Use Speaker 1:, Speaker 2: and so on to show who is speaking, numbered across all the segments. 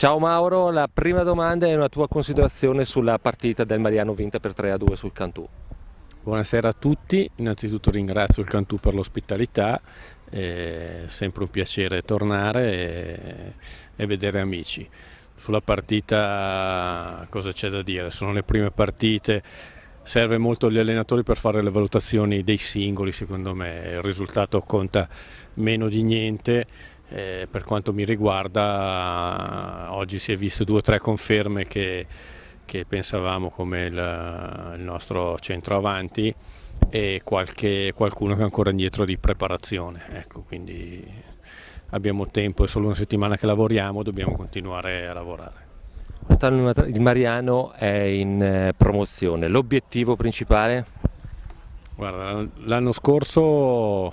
Speaker 1: Ciao Mauro, la prima domanda è una tua considerazione sulla partita del Mariano vinta per 3-2 a sul Cantù.
Speaker 2: Buonasera a tutti, innanzitutto ringrazio il Cantù per l'ospitalità, è sempre un piacere tornare e, vedere amici. Sulla partita cosa c'è da dire? Sono le prime partite, serve molto agli allenatori per fare le valutazioni dei singoli secondo me, il risultato conta meno di niente eh, per quanto mi riguarda oggi si è visto due o tre conferme che, che pensavamo come il, il, nostro centro avanti e qualche, qualcuno che è ancora indietro di preparazione. Ecco, quindi abbiamo tempo, è solo una settimana che lavoriamo, dobbiamo continuare a lavorare.
Speaker 1: Quest'anno il Mariano è in eh, promozione, l'obiettivo principale?
Speaker 2: Guarda, l'anno scorso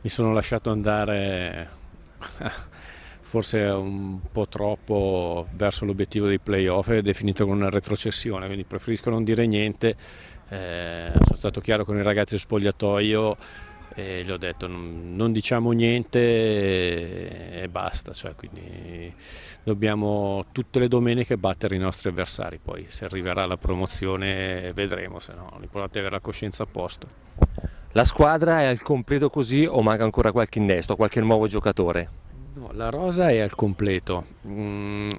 Speaker 2: mi sono lasciato andare forse un po' troppo verso l'obiettivo dei playoff è definito con una retrocessione, quindi preferisco non dire niente. Eh, sono stato chiaro con i ragazzi spogliatoio e gli ho detto non, non diciamo niente e, e basta, cioè, quindi dobbiamo tutte le domeniche battere i nostri avversari, poi se arriverà la promozione vedremo, se no l'importante è avere la coscienza a posto.
Speaker 1: La squadra è al completo così o manca ancora qualche innesto, qualche nuovo giocatore?
Speaker 2: No, la rosa è al completo, mm,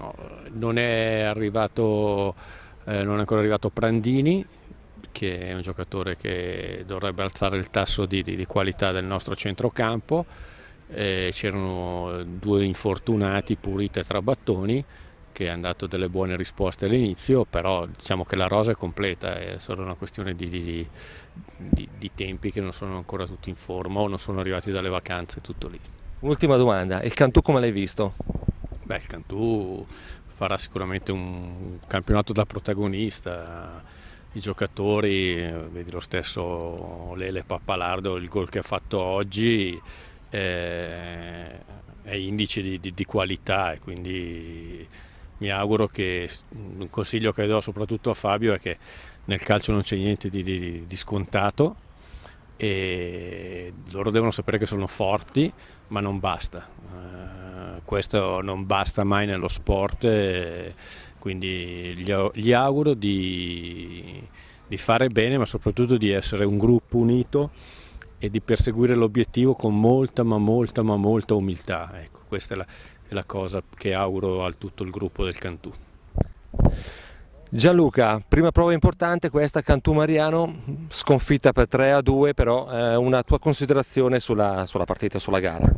Speaker 2: non, è arrivato, eh, non è ancora arrivato Prandini che è un giocatore che dovrebbe alzare il tasso di, di, di qualità del nostro centrocampo, eh, c'erano due infortunati, Purita e Trabattoni, che hanno dato delle buone risposte all'inizio, però diciamo che la rosa è completa, è solo una questione di, di, di, di tempi che non sono ancora tutti in forma o non sono arrivati dalle vacanze, tutto lì. Ultima domanda, il Cantù come l'hai visto? Beh, il Cantù farà sicuramente un campionato da protagonista, i giocatori, vedi lo stesso Lele Pappalardo, il gol che ha fatto oggi, eh, è indice di, di, di, qualità e quindi mi auguro che un consiglio che do soprattutto a Fabio è che nel calcio non c'è niente di, di, di scontato e loro devono sapere che sono forti ma non basta eh, questo non basta mai nello sport eh, quindi gli, gli auguro di, di fare bene ma soprattutto di essere un gruppo unito e di perseguire l'obiettivo con molta ma molta ma molta umiltà. Ecco, questa è la, è la cosa che auguro a tutto il gruppo del Cantù. Gianluca,
Speaker 1: prima prova importante questa, Cantù Mariano, sconfitta per 3 a 2, però eh, una tua considerazione sulla, sulla partita, sulla gara?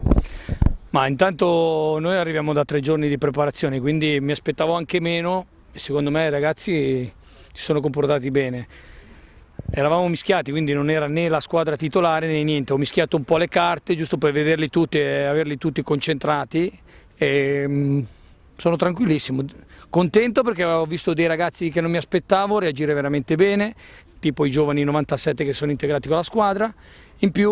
Speaker 3: Ma intanto noi arriviamo da tre giorni di preparazione, quindi mi aspettavo anche meno, secondo me i ragazzi si sono comportati bene eravamo mischiati, quindi non era né la squadra titolare né niente, ho mischiato un po' le carte giusto per vederli tutti e averli tutti concentrati e mm, sono tranquillissimo, contento perché ho visto dei ragazzi che non mi aspettavo reagire veramente bene, tipo i giovani 97 che sono integrati con la squadra, in più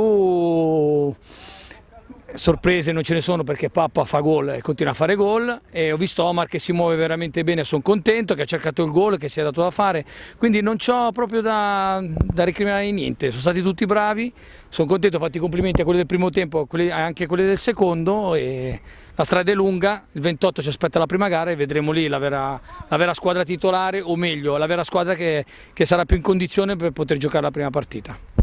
Speaker 3: sorprese non ce ne sono perché Pappa fa gol e continua a fare gol e ho visto Omar che si muove veramente bene, sono contento che ha cercato il gol, che si è dato da fare, quindi non ho proprio da, da recriminare niente, sono stati tutti bravi, sono contento, ho fatto i complimenti a quelli del primo tempo e anche a quelli del secondo e la strada è lunga, il 28 ci aspetta la prima gara e vedremo lì la vera, la vera squadra titolare o meglio la vera squadra che, che sarà più in condizione per poter giocare la prima partita.